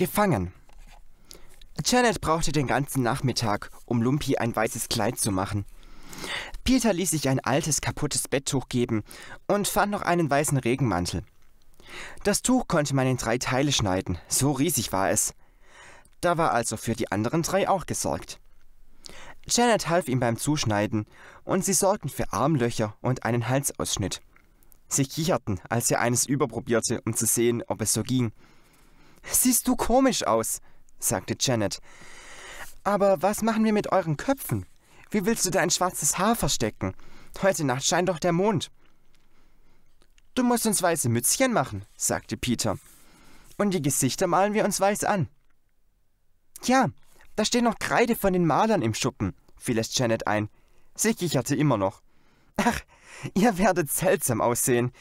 Gefangen. Janet brauchte den ganzen Nachmittag, um Lumpi ein weißes Kleid zu machen. Peter ließ sich ein altes, kaputtes Betttuch geben und fand noch einen weißen Regenmantel. Das Tuch konnte man in drei Teile schneiden, so riesig war es. Da war also für die anderen drei auch gesorgt. Janet half ihm beim Zuschneiden und sie sorgten für Armlöcher und einen Halsausschnitt. Sie kicherten, als er eines überprobierte, um zu sehen, ob es so ging. Siehst du komisch aus, sagte Janet. Aber was machen wir mit euren Köpfen? Wie willst du dein schwarzes Haar verstecken? Heute Nacht scheint doch der Mond. Du musst uns weiße Mützchen machen, sagte Peter. Und die Gesichter malen wir uns weiß an. Ja, da steht noch Kreide von den Malern im Schuppen, fiel es Janet ein. Sie kicherte immer noch. Ach, Ihr werdet seltsam aussehen.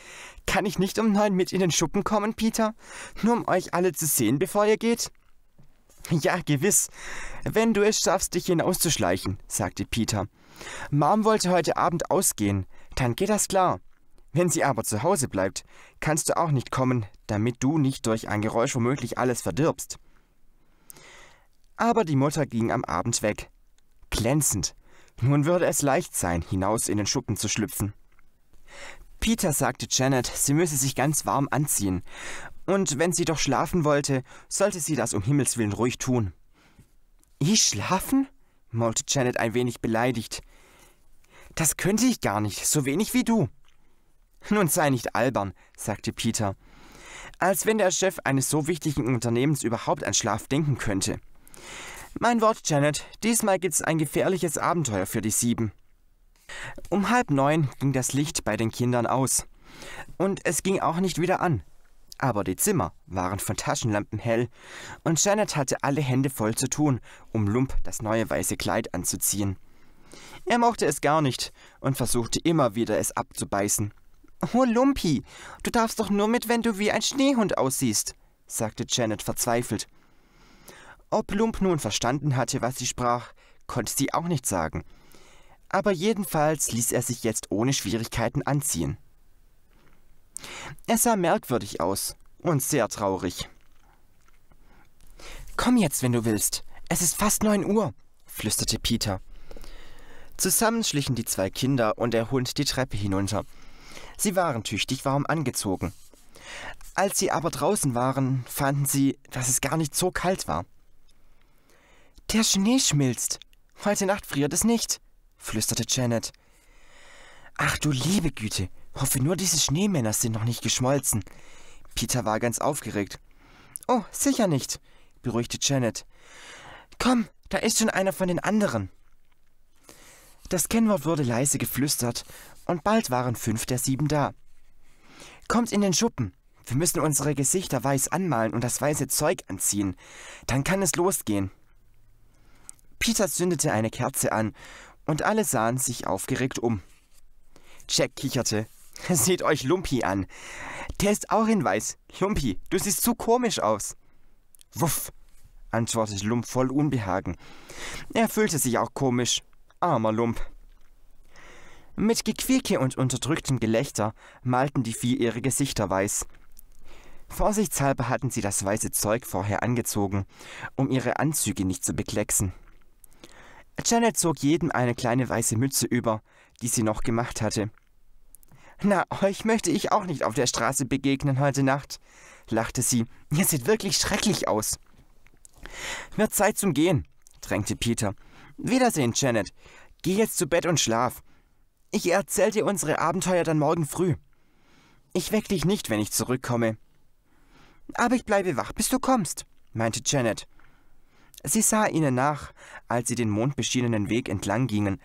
Kann ich nicht um neun mit in den Schuppen kommen, Peter? Nur um euch alle zu sehen, bevor ihr geht? Ja, gewiss. Wenn du es schaffst, dich hinauszuschleichen, sagte Peter. Mom wollte heute Abend ausgehen. Dann geht das klar. Wenn sie aber zu Hause bleibt, kannst du auch nicht kommen, damit du nicht durch ein Geräusch womöglich alles verdirbst. Aber die Mutter ging am Abend weg. Glänzend. Nun würde es leicht sein, hinaus in den Schuppen zu schlüpfen. Peter sagte Janet, sie müsse sich ganz warm anziehen, und wenn sie doch schlafen wollte, sollte sie das um Himmels willen ruhig tun. Ich schlafen? maulte Janet ein wenig beleidigt. Das könnte ich gar nicht, so wenig wie du. Nun sei nicht albern, sagte Peter, als wenn der Chef eines so wichtigen Unternehmens überhaupt an Schlaf denken könnte. Mein Wort, Janet, diesmal gibt's ein gefährliches Abenteuer für die Sieben. Um halb neun ging das Licht bei den Kindern aus. Und es ging auch nicht wieder an. Aber die Zimmer waren von Taschenlampen hell, und Janet hatte alle Hände voll zu tun, um Lump das neue weiße Kleid anzuziehen. Er mochte es gar nicht und versuchte immer wieder, es abzubeißen. Oh, Lumpi, du darfst doch nur mit, wenn du wie ein Schneehund aussiehst, sagte Janet verzweifelt. Ob Lump nun verstanden hatte, was sie sprach, konnte sie auch nicht sagen. Aber jedenfalls ließ er sich jetzt ohne Schwierigkeiten anziehen. Er sah merkwürdig aus und sehr traurig. Komm jetzt, wenn du willst. Es ist fast neun Uhr, flüsterte Peter. Zusammen schlichen die zwei Kinder und der Hund die Treppe hinunter. Sie waren tüchtig warm angezogen. Als sie aber draußen waren, fanden sie, dass es gar nicht so kalt war. Der Schnee schmilzt. Heute Nacht friert es nicht, flüsterte Janet. Ach du liebe Güte, hoffe nur, diese Schneemänner sind noch nicht geschmolzen. Peter war ganz aufgeregt. Oh, sicher nicht, beruhigte Janet. Komm, da ist schon einer von den anderen. Das Kennwort wurde leise geflüstert, und bald waren fünf der sieben da. Kommt in den Schuppen. Wir müssen unsere Gesichter weiß anmalen und das weiße Zeug anziehen. Dann kann es losgehen. Peter zündete eine Kerze an und alle sahen sich aufgeregt um. Jack kicherte. Seht euch Lumpi an. Der ist auch in Weiß. Lumpi, du siehst zu komisch aus. Wuff, antwortete Lump voll Unbehagen. Er fühlte sich auch komisch. Armer Lump. Mit Gequieke und unterdrücktem Gelächter malten die vier ihre Gesichter weiß. Vorsichtshalber hatten sie das weiße Zeug vorher angezogen, um ihre Anzüge nicht zu beklecksen. Janet zog jedem eine kleine weiße Mütze über, die sie noch gemacht hatte. Na, euch möchte ich auch nicht auf der Straße begegnen heute Nacht, lachte sie. Ihr seht wirklich schrecklich aus. Wird Zeit zum Gehen, drängte Peter. Wiedersehen, Janet. Geh jetzt zu Bett und schlaf. Ich erzähl dir unsere Abenteuer dann morgen früh. Ich weck dich nicht, wenn ich zurückkomme. Aber ich bleibe wach, bis du kommst, meinte Janet. Sie sah ihnen nach, als sie den mondbeschienenen Weg entlang gingen,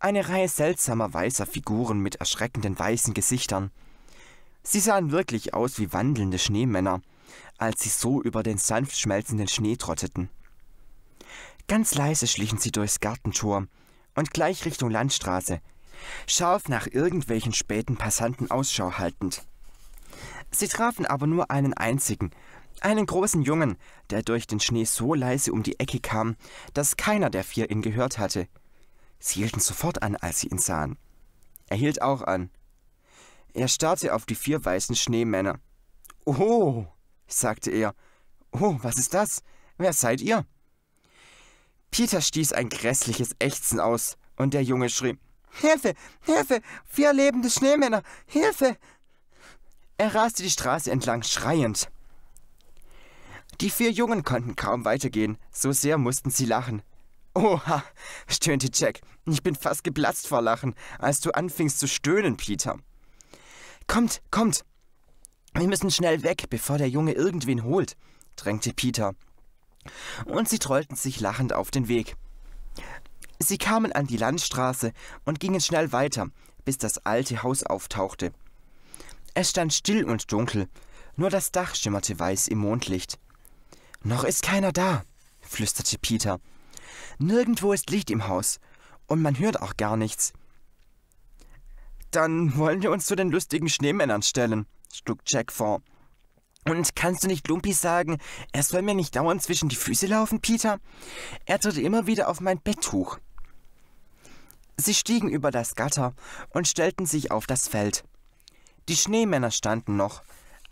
eine Reihe seltsamer weißer Figuren mit erschreckenden weißen Gesichtern. Sie sahen wirklich aus wie wandelnde Schneemänner, als sie so über den sanft schmelzenden Schnee trotteten. Ganz leise schlichen sie durchs Gartentor und gleich Richtung Landstraße, scharf nach irgendwelchen späten Passanten Ausschau haltend. Sie trafen aber nur einen einzigen einen großen Jungen, der durch den Schnee so leise um die Ecke kam, dass keiner der vier ihn gehört hatte. Sie hielten sofort an, als sie ihn sahen. Er hielt auch an. Er starrte auf die vier weißen Schneemänner. Oh, sagte er. Oh, was ist das? Wer seid ihr? Peter stieß ein grässliches Ächzen aus, und der Junge schrie Hilfe, Hilfe, vier lebende Schneemänner, Hilfe. Er raste die Straße entlang schreiend. Die vier Jungen konnten kaum weitergehen, so sehr mussten sie lachen. Oha, stöhnte Jack. Ich bin fast geplatzt vor Lachen, als du anfingst zu stöhnen, Peter. Kommt, kommt. Wir müssen schnell weg, bevor der Junge irgendwen holt, drängte Peter. Und sie trollten sich lachend auf den Weg. Sie kamen an die Landstraße und gingen schnell weiter, bis das alte Haus auftauchte. Es stand still und dunkel, nur das Dach schimmerte weiß im Mondlicht. Noch ist keiner da, flüsterte Peter. Nirgendwo ist Licht im Haus und man hört auch gar nichts. Dann wollen wir uns zu den lustigen Schneemännern stellen, schlug Jack vor. Und kannst du nicht Lumpy sagen, er soll mir nicht dauernd zwischen die Füße laufen, Peter? Er tritt immer wieder auf mein Betttuch. Sie stiegen über das Gatter und stellten sich auf das Feld. Die Schneemänner standen noch,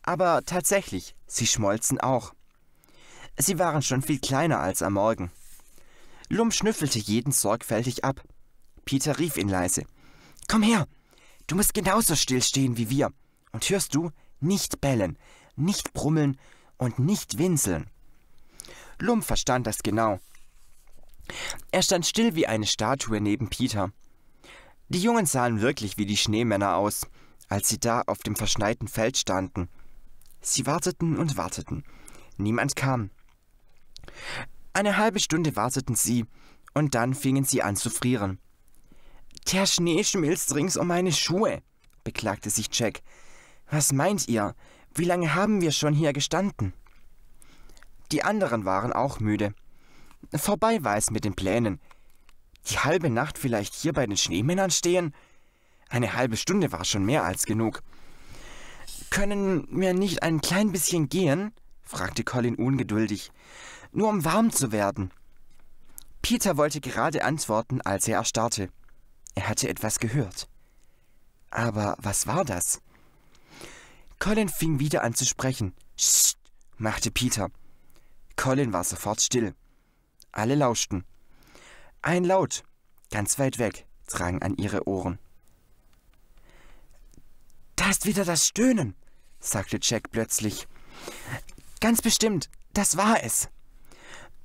aber tatsächlich, sie schmolzen auch. Sie waren schon viel kleiner als am Morgen. Lum schnüffelte jeden sorgfältig ab. Peter rief ihn leise. Komm her! Du musst genauso still stehen wie wir. Und hörst du, nicht bellen, nicht brummeln und nicht winseln. Lum verstand das genau. Er stand still wie eine Statue neben Peter. Die Jungen sahen wirklich wie die Schneemänner aus, als sie da auf dem verschneiten Feld standen. Sie warteten und warteten. Niemand kam. Eine halbe Stunde warteten sie, und dann fingen sie an zu frieren. Der Schnee schmilzt rings um meine Schuhe, beklagte sich Jack. Was meint ihr? Wie lange haben wir schon hier gestanden? Die anderen waren auch müde. Vorbei war es mit den Plänen. Die halbe Nacht vielleicht hier bei den Schneemännern stehen? Eine halbe Stunde war schon mehr als genug. Können wir nicht ein klein bisschen gehen? fragte Colin ungeduldig nur um warm zu werden. Peter wollte gerade antworten, als er erstarrte. Er hatte etwas gehört. Aber was war das? Colin fing wieder an zu sprechen. Sst, machte Peter. Colin war sofort still. Alle lauschten. Ein Laut, ganz weit weg, drang an ihre Ohren. Da ist wieder das Stöhnen, sagte Jack plötzlich. Ganz bestimmt, das war es.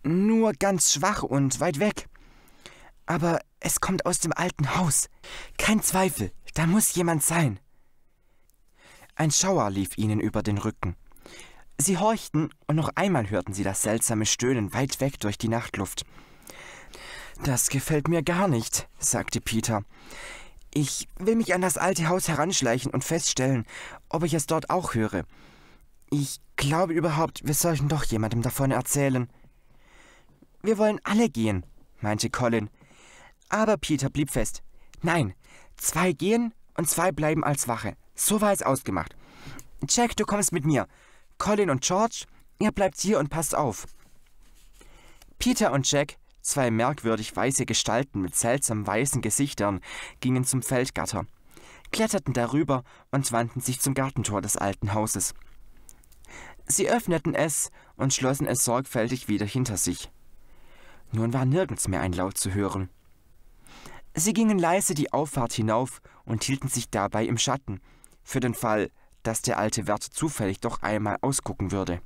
Nur ganz schwach und weit weg. Aber es kommt aus dem alten Haus. Kein Zweifel, da muss jemand sein. Ein Schauer lief ihnen über den Rücken. Sie horchten und noch einmal hörten sie das seltsame Stöhnen weit weg durch die Nachtluft. Das gefällt mir gar nicht, sagte Peter. Ich will mich an das alte Haus heranschleichen und feststellen, ob ich es dort auch höre. Ich glaube überhaupt, wir sollten doch jemandem davon erzählen. Wir wollen alle gehen, meinte Colin. Aber Peter blieb fest. Nein, zwei gehen und zwei bleiben als Wache. So war es ausgemacht. Jack, du kommst mit mir. Colin und George, ihr bleibt hier und passt auf. Peter und Jack, zwei merkwürdig weiße Gestalten mit seltsam weißen Gesichtern, gingen zum Feldgatter, kletterten darüber und wandten sich zum Gartentor des alten Hauses. Sie öffneten es und schlossen es sorgfältig wieder hinter sich. Nun war nirgends mehr ein Laut zu hören. Sie gingen leise die Auffahrt hinauf und hielten sich dabei im Schatten, für den Fall, dass der alte Wirt zufällig doch einmal ausgucken würde.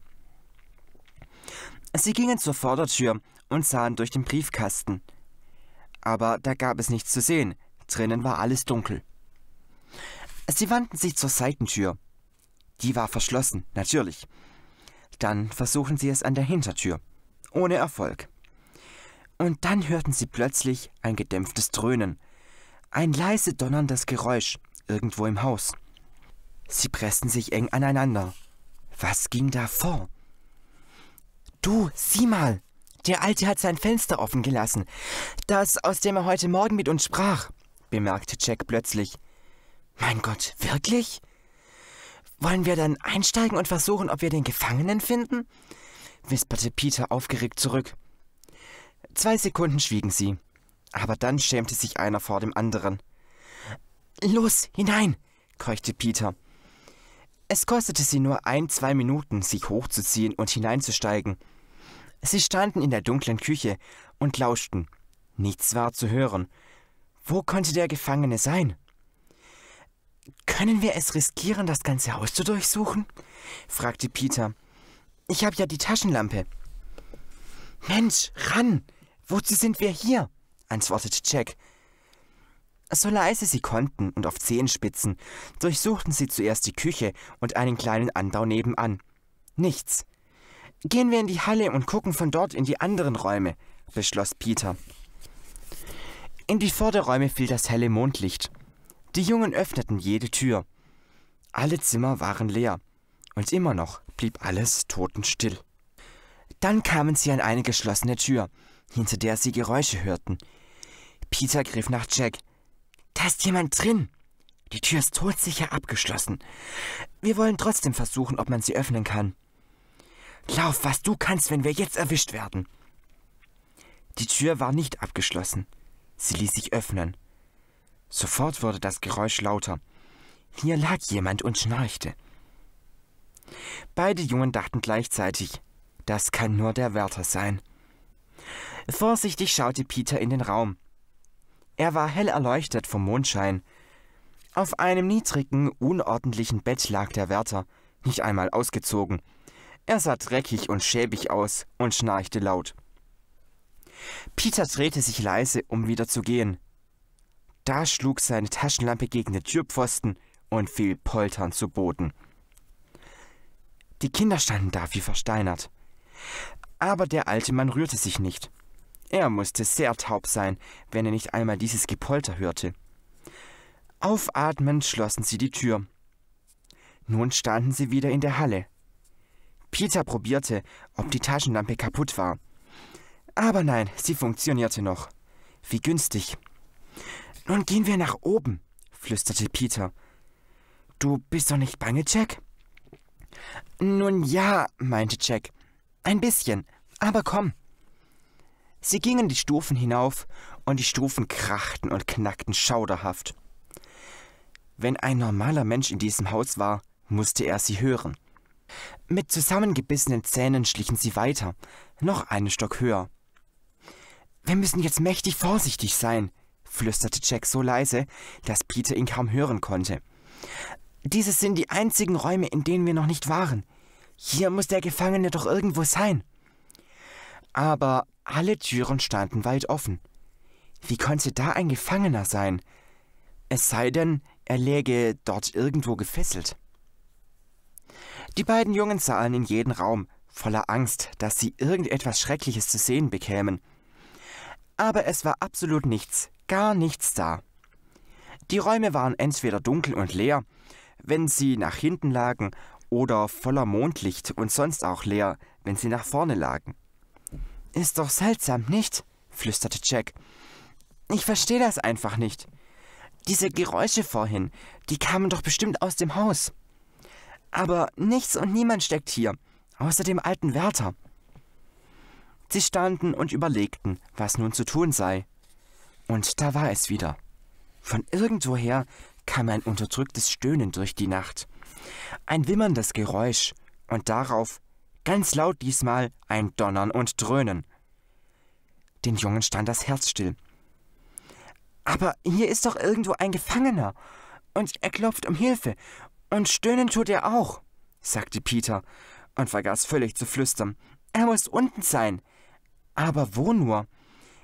Sie gingen zur Vordertür und sahen durch den Briefkasten. Aber da gab es nichts zu sehen, drinnen war alles dunkel. Sie wandten sich zur Seitentür. Die war verschlossen, natürlich. Dann versuchen sie es an der Hintertür, ohne Erfolg. Und dann hörten sie plötzlich ein gedämpftes Dröhnen, ein leise donnerndes Geräusch irgendwo im Haus. Sie pressten sich eng aneinander. Was ging da vor? Du, sieh mal! Der Alte hat sein Fenster offen gelassen. Das, aus dem er heute Morgen mit uns sprach, bemerkte Jack plötzlich. Mein Gott, wirklich? Wollen wir dann einsteigen und versuchen, ob wir den Gefangenen finden? wisperte Peter aufgeregt zurück. Zwei Sekunden schwiegen sie, aber dann schämte sich einer vor dem anderen. Los, hinein, keuchte Peter. Es kostete sie nur ein, zwei Minuten, sich hochzuziehen und hineinzusteigen. Sie standen in der dunklen Küche und lauschten. Nichts war zu hören. Wo konnte der Gefangene sein? Können wir es riskieren, das ganze Haus zu durchsuchen? fragte Peter. Ich habe ja die Taschenlampe. Mensch, ran! Wozu sind wir hier? antwortete Jack. So leise sie konnten und auf Zehenspitzen, durchsuchten sie zuerst die Küche und einen kleinen Anbau nebenan. Nichts. Gehen wir in die Halle und gucken von dort in die anderen Räume, beschloss Peter. In die Vorderräume fiel das helle Mondlicht. Die Jungen öffneten jede Tür. Alle Zimmer waren leer. Und immer noch blieb alles totenstill. Dann kamen sie an eine geschlossene Tür, hinter der sie Geräusche hörten. Peter griff nach Jack. Da ist jemand drin. Die Tür ist todsicher abgeschlossen. Wir wollen trotzdem versuchen, ob man sie öffnen kann. Lauf, was du kannst, wenn wir jetzt erwischt werden. Die Tür war nicht abgeschlossen. Sie ließ sich öffnen. Sofort wurde das Geräusch lauter. Hier lag jemand und schnarchte. Beide Jungen dachten gleichzeitig, das kann nur der Wärter sein. Vorsichtig schaute Peter in den Raum. Er war hell erleuchtet vom Mondschein. Auf einem niedrigen, unordentlichen Bett lag der Wärter, nicht einmal ausgezogen. Er sah dreckig und schäbig aus und schnarchte laut. Peter drehte sich leise, um wieder zu gehen. Da schlug seine Taschenlampe gegen den Türpfosten und fiel polternd zu Boden. Die Kinder standen da wie versteinert. Aber der alte Mann rührte sich nicht. Er musste sehr taub sein, wenn er nicht einmal dieses Gepolter hörte. Aufatmend schlossen sie die Tür. Nun standen sie wieder in der Halle. Peter probierte, ob die Taschenlampe kaputt war. Aber nein, sie funktionierte noch. Wie günstig. Nun gehen wir nach oben, flüsterte Peter. Du bist doch nicht bange, Jack? Nun ja, meinte Jack. Ein bisschen, aber komm. Sie gingen die Stufen hinauf, und die Stufen krachten und knackten schauderhaft. Wenn ein normaler Mensch in diesem Haus war, musste er sie hören. Mit zusammengebissenen Zähnen schlichen sie weiter, noch einen Stock höher. Wir müssen jetzt mächtig vorsichtig sein, flüsterte Jack so leise, dass Peter ihn kaum hören konnte. Diese sind die einzigen Räume, in denen wir noch nicht waren. Hier muss der Gefangene doch irgendwo sein. Aber alle Türen standen weit offen. Wie konnte da ein Gefangener sein? Es sei denn, er läge dort irgendwo gefesselt. Die beiden Jungen sahen in jeden Raum, voller Angst, dass sie irgendetwas Schreckliches zu sehen bekämen. Aber es war absolut nichts, gar nichts da. Die Räume waren entweder dunkel und leer, wenn sie nach hinten lagen, oder voller Mondlicht und sonst auch leer, wenn sie nach vorne lagen. Ist doch seltsam, nicht? flüsterte Jack. Ich verstehe das einfach nicht. Diese Geräusche vorhin, die kamen doch bestimmt aus dem Haus. Aber nichts und niemand steckt hier, außer dem alten Wärter. Sie standen und überlegten, was nun zu tun sei. Und da war es wieder. Von irgendwoher kam ein unterdrücktes Stöhnen durch die Nacht. Ein wimmerndes Geräusch, und darauf ganz laut diesmal ein Donnern und Dröhnen. Den Jungen stand das Herz still. Aber hier ist doch irgendwo ein Gefangener, und er klopft um Hilfe, und stöhnen tut er auch, sagte Peter und vergaß völlig zu flüstern. Er muss unten sein. Aber wo nur?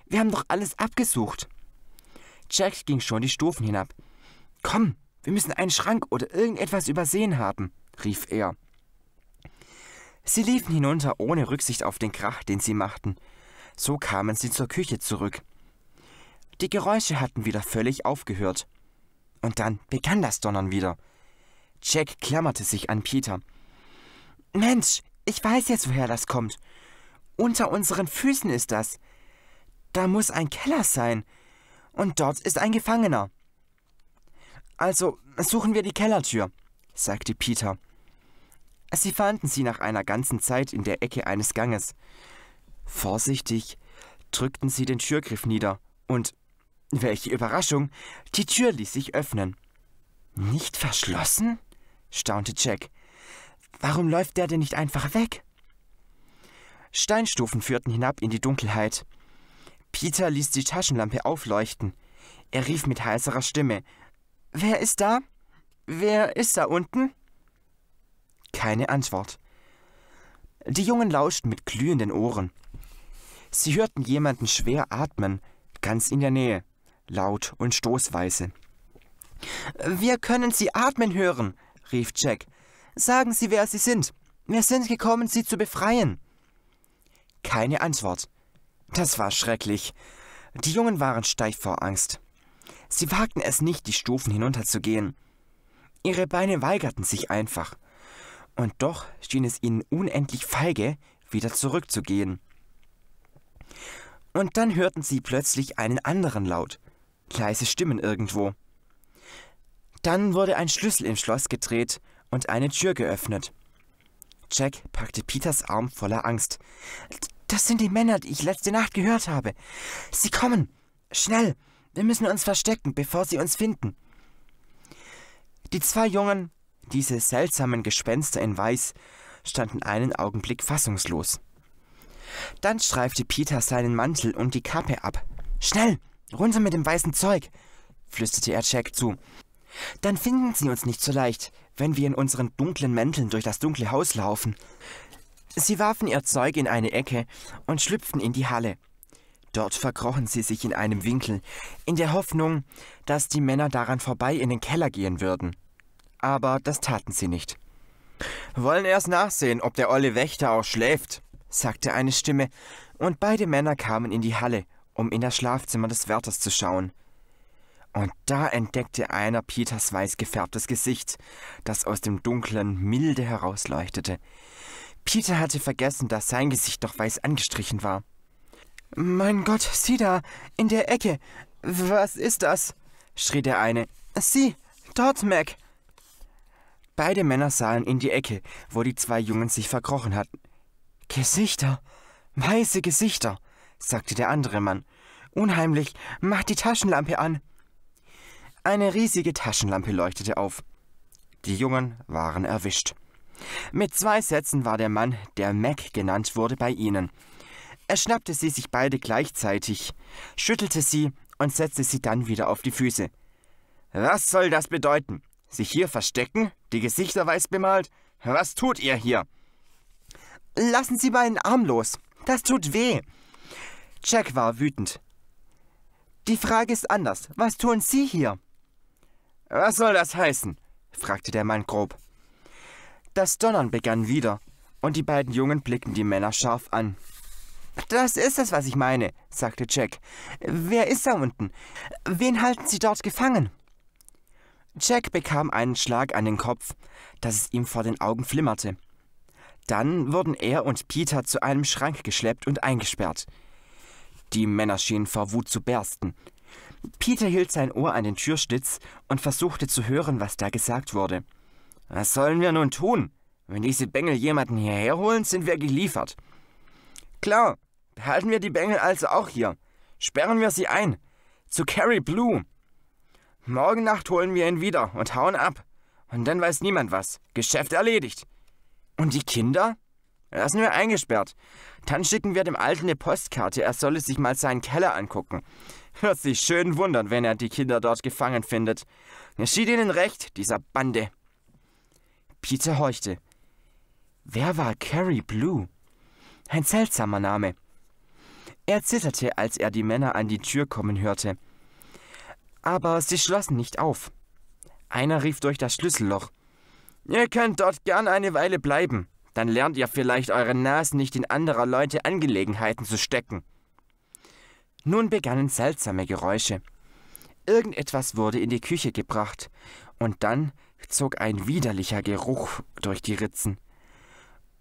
Wir haben doch alles abgesucht. Jack ging schon die Stufen hinab. Komm, wir müssen einen Schrank oder irgendetwas übersehen haben, rief er. Sie liefen hinunter ohne Rücksicht auf den Krach, den sie machten. So kamen sie zur Küche zurück. Die Geräusche hatten wieder völlig aufgehört. Und dann begann das Donnern wieder. Jack klammerte sich an Peter. Mensch, ich weiß jetzt, woher das kommt. Unter unseren Füßen ist das. Da muss ein Keller sein. Und dort ist ein Gefangener. Also suchen wir die Kellertür, sagte Peter. Sie fanden sie nach einer ganzen Zeit in der Ecke eines Ganges. Vorsichtig drückten sie den Türgriff nieder und, welche Überraschung, die Tür ließ sich öffnen. Nicht verschlossen? staunte Jack. Warum läuft der denn nicht einfach weg? Steinstufen führten hinab in die Dunkelheit. Peter ließ die Taschenlampe aufleuchten. Er rief mit heiserer Stimme: Wer ist da? Wer ist da unten? Keine Antwort. Die Jungen lauschten mit glühenden Ohren. Sie hörten jemanden schwer atmen, ganz in der Nähe, laut und stoßweise. Wir können Sie atmen hören, rief Jack. Sagen Sie, wer Sie sind. Wir sind gekommen, Sie zu befreien. Keine Antwort. Das war schrecklich. Die Jungen waren steif vor Angst. Sie wagten es nicht, die Stufen hinunterzugehen. Ihre Beine weigerten sich einfach und doch schien es ihnen unendlich feige, wieder zurückzugehen. Und dann hörten sie plötzlich einen anderen Laut, leise Stimmen irgendwo. Dann wurde ein Schlüssel im Schloss gedreht und eine Tür geöffnet. Jack packte Peters Arm voller Angst. Das sind die Männer, die ich letzte Nacht gehört habe. Sie kommen. Schnell. Wir müssen uns verstecken, bevor sie uns finden. Die zwei Jungen diese seltsamen Gespenster in Weiß standen einen Augenblick fassungslos. Dann streifte Peter seinen Mantel und die Kappe ab. Schnell, runter mit dem weißen Zeug, flüsterte er Jack zu. Dann finden sie uns nicht so leicht, wenn wir in unseren dunklen Mänteln durch das dunkle Haus laufen. Sie warfen ihr Zeug in eine Ecke und schlüpften in die Halle. Dort verkrochen sie sich in einem Winkel, in der Hoffnung, dass die Männer daran vorbei in den Keller gehen würden aber das taten sie nicht. Wollen erst nachsehen, ob der olle Wächter auch schläft, sagte eine Stimme, und beide Männer kamen in die Halle, um in das Schlafzimmer des Wärters zu schauen. Und da entdeckte einer Peters weiß gefärbtes Gesicht, das aus dem Dunklen milde herausleuchtete. Peter hatte vergessen, dass sein Gesicht doch weiß angestrichen war. Mein Gott, sieh da, in der Ecke. Was ist das? schrie der eine. Sieh, dort, Mac, Beide Männer sahen in die Ecke, wo die zwei Jungen sich verkrochen hatten. Gesichter, weiße Gesichter, sagte der andere Mann. Unheimlich, mach die Taschenlampe an. Eine riesige Taschenlampe leuchtete auf. Die Jungen waren erwischt. Mit zwei Sätzen war der Mann, der Mac genannt wurde, bei ihnen. Er schnappte sie sich beide gleichzeitig, schüttelte sie und setzte sie dann wieder auf die Füße. Was soll das bedeuten? Sich hier verstecken? Die Gesichter weiß bemalt? Was tut ihr hier? Lassen Sie meinen Arm los. Das tut weh. Jack war wütend. Die Frage ist anders. Was tun Sie hier? Was soll das heißen? fragte der Mann grob. Das Donnern begann wieder, und die beiden Jungen blickten die Männer scharf an. Das ist es, was ich meine, sagte Jack. Wer ist da unten? Wen halten Sie dort gefangen? Jack bekam einen Schlag an den Kopf, dass es ihm vor den Augen flimmerte. Dann wurden er und Peter zu einem Schrank geschleppt und eingesperrt. Die Männer schienen vor Wut zu bersten. Peter hielt sein Ohr an den Türschlitz und versuchte zu hören, was da gesagt wurde. Was sollen wir nun tun? Wenn diese Bengel jemanden hierher holen, sind wir geliefert. Klar, behalten wir die Bengel also auch hier. Sperren wir sie ein. Zu Carrie Blue. Morgen Nacht holen wir ihn wieder und hauen ab. Und dann weiß niemand was. Geschäft erledigt. Und die Kinder? Lassen wir eingesperrt. Dann schicken wir dem Alten eine Postkarte, er solle sich mal seinen Keller angucken. Wird sich schön wundern, wenn er die Kinder dort gefangen findet. Geschieht ihnen recht, dieser Bande. Peter horchte. Wer war Carrie Blue? Ein seltsamer Name. Er zitterte, als er die Männer an die Tür kommen hörte aber sie schlossen nicht auf. Einer rief durch das Schlüsselloch. Ihr könnt dort gern eine Weile bleiben, dann lernt ihr vielleicht eure Nasen nicht in anderer Leute Angelegenheiten zu stecken. Nun begannen seltsame Geräusche. Irgendetwas wurde in die Küche gebracht, und dann zog ein widerlicher Geruch durch die Ritzen.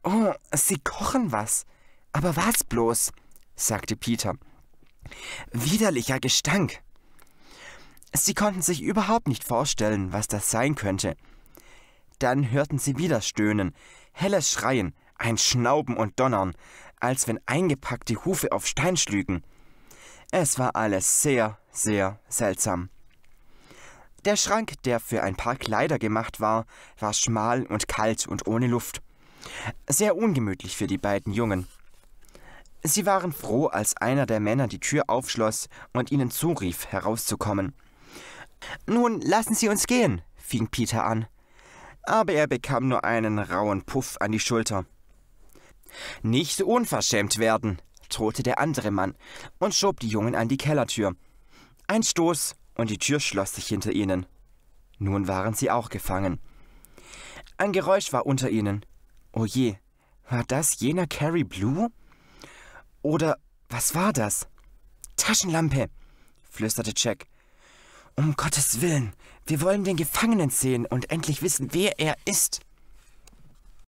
Oh, Sie kochen was. Aber was bloß? sagte Peter. Widerlicher Gestank. Sie konnten sich überhaupt nicht vorstellen, was das sein könnte. Dann hörten sie wieder Stöhnen, helles Schreien, ein Schnauben und Donnern, als wenn eingepackte Hufe auf Stein schlügen. Es war alles sehr, sehr seltsam. Der Schrank, der für ein paar Kleider gemacht war, war schmal und kalt und ohne Luft. Sehr ungemütlich für die beiden Jungen. Sie waren froh, als einer der Männer die Tür aufschloss und ihnen zurief, herauszukommen. Nun lassen Sie uns gehen, fing Peter an. Aber er bekam nur einen rauen Puff an die Schulter. Nicht unverschämt werden, drohte der andere Mann und schob die Jungen an die Kellertür. Ein Stoß und die Tür schloss sich hinter ihnen. Nun waren sie auch gefangen. Ein Geräusch war unter ihnen. O oh je, war das jener Carrie Blue? Oder was war das? Taschenlampe, flüsterte Jack um Gottes Willen, wir wollen den Gefangenen sehen und endlich wissen, wer er ist.